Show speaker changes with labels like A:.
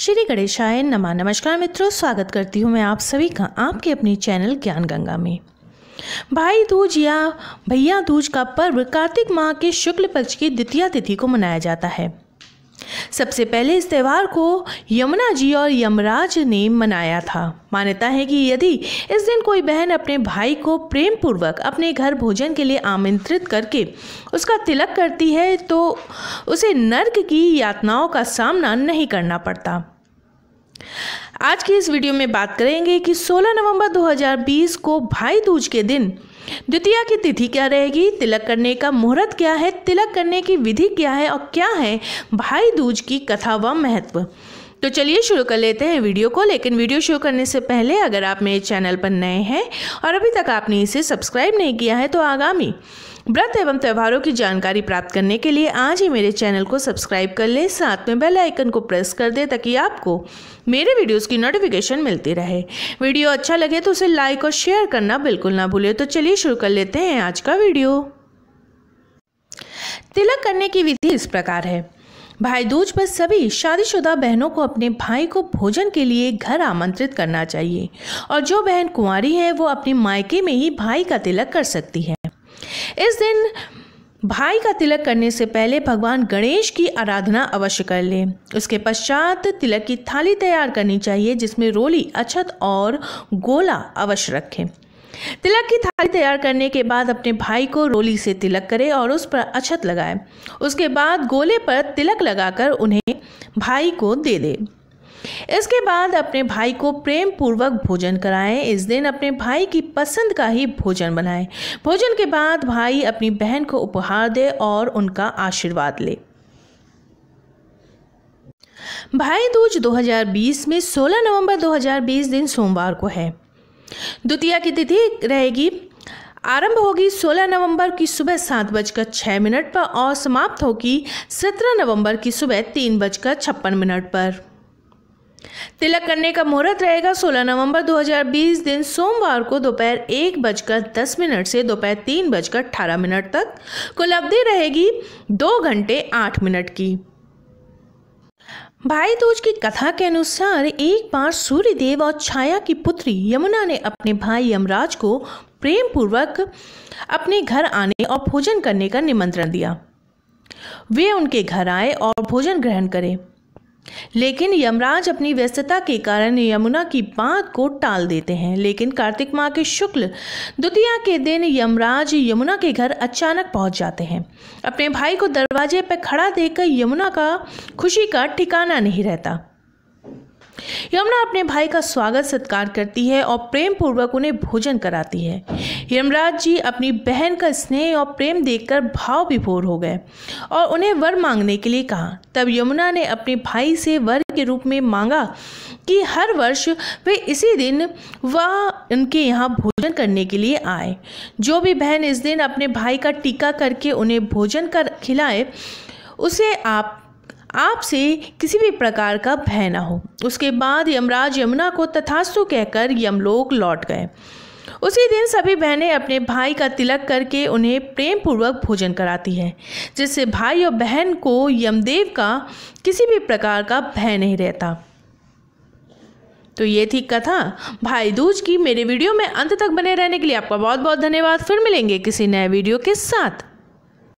A: श्री गणेशाय नमा नमस्कार मित्रों स्वागत करती हूँ मैं आप सभी का आपके अपने चैनल ज्ञान गंगा में भाई दूज या भैया दूज का पर्व कार्तिक माह के शुक्ल पक्ष की द्वितीय तिथि को मनाया जाता है सबसे पहले इस त्यौहार को यमुना जी और यमराज ने मनाया था मान्यता है कि यदि इस दिन कोई बहन अपने भाई को प्रेम पूर्वक अपने घर भोजन के लिए आमंत्रित करके उसका तिलक करती है तो उसे नर्क की यातनाओं का सामना नहीं करना पड़ता आज की इस वीडियो में बात करेंगे कि 16 नवंबर 2020 को भाई दूज के दिन द्वितीया की तिथि क्या रहेगी तिलक करने का मुहूर्त क्या है तिलक करने की विधि क्या है और क्या है भाई दूज की कथा व महत्व तो चलिए शुरू कर लेते हैं वीडियो को लेकिन वीडियो शुरू करने से पहले अगर आप मेरे चैनल पर नए हैं और अभी तक आपने इसे सब्सक्राइब नहीं किया है तो आगामी व्रत एवं त्यौहारों की जानकारी प्राप्त करने के लिए आज ही मेरे चैनल को सब्सक्राइब कर लें साथ में बेल आइकन को प्रेस कर दें ताकि आपको मेरे वीडियोस की नोटिफिकेशन मिलती रहे वीडियो अच्छा लगे तो उसे लाइक और शेयर करना बिल्कुल ना भूलें तो चलिए शुरू कर लेते हैं आज का वीडियो तिलक करने की विधि इस प्रकार है भाई दूज पर सभी शादीशुदा बहनों को अपने भाई को भोजन के लिए घर आमंत्रित करना चाहिए और जो बहन कुंवारी है वो अपने मायके में ही भाई का तिलक कर सकती है इस दिन भाई का तिलक करने से पहले भगवान गणेश की आराधना अवश्य कर लें उसके पश्चात तिलक की थाली तैयार करनी चाहिए जिसमें रोली अछत और गोला अवश्य रखें तिलक की थाली तैयार करने के बाद अपने भाई को रोली से तिलक करें और उस पर अछत लगाए उसके बाद गोले पर तिलक लगाकर उन्हें भाई को दे दे इसके बाद अपने भाई को प्रेम पूर्वक भोजन कराएं इस दिन अपने भाई की पसंद का ही भोजन बनाएं भोजन के बाद भाई अपनी बहन को उपहार दे और उनका आशीर्वाद ले भाई दूज 2020 में 16 नवंबर 2020 दिन सोमवार को है द्वितीय की तिथि रहेगी आरंभ होगी 16 नवंबर की सुबह सात बजकर छः मिनट पर और समाप्त होगी 17 नवंबर की सुबह तीन बजकर छप्पन मिनट पर तिलक करने का मुहूर्त रहेगा 16 नवंबर 2020 दिन सोमवार को दोपहर एक बजकर दस मिनट से दोपहर तीन बजकर अठारह मिनट तक कुल अवधि रहेगी दो घंटे आठ मिनट की भाई दूज की कथा के अनुसार एक बार सूर्यदेव और छाया की पुत्री यमुना ने अपने भाई यमराज को प्रेम पूर्वक अपने घर आने और भोजन करने का निमंत्रण दिया वे उनके घर आए और भोजन ग्रहण करें लेकिन यमराज अपनी व्यस्तता के कारण यमुना की बात को टाल देते हैं लेकिन कार्तिक माह के शुक्ल द्वितीया के दिन यमराज यमुना के घर अचानक पहुंच जाते हैं अपने भाई को दरवाजे पर खड़ा देखकर यमुना का खुशी का ठिकाना नहीं रहता यमुना अपने भाई का स्वागत सत्कार करती है और प्रेम पूर्वक उन्हें भोजन कराती है यमराज जी अपनी बहन का स्नेह और प्रेम देखकर भाव विभोर हो गए और उन्हें वर मांगने के लिए कहा तब यमुना ने अपने भाई से वर के रूप में मांगा कि हर वर्ष वे इसी दिन वह उनके यहाँ भोजन करने के लिए आए जो भी बहन इस दिन अपने भाई का टीका करके उन्हें भोजन कर खिलाए उसे आप आपसे किसी भी प्रकार का भय ना हो उसके बाद यमराज यमुना को तथास्तु कहकर यमलोक लौट गए उसी दिन सभी बहनें अपने भाई का तिलक करके उन्हें प्रेम पूर्वक भोजन कराती हैं जिससे भाई और बहन को यमदेव का किसी भी प्रकार का भय नहीं रहता तो ये थी कथा भाई दूज की मेरे वीडियो में अंत तक बने रहने के लिए आपका बहुत बहुत धन्यवाद फिर मिलेंगे किसी नए वीडियो के साथ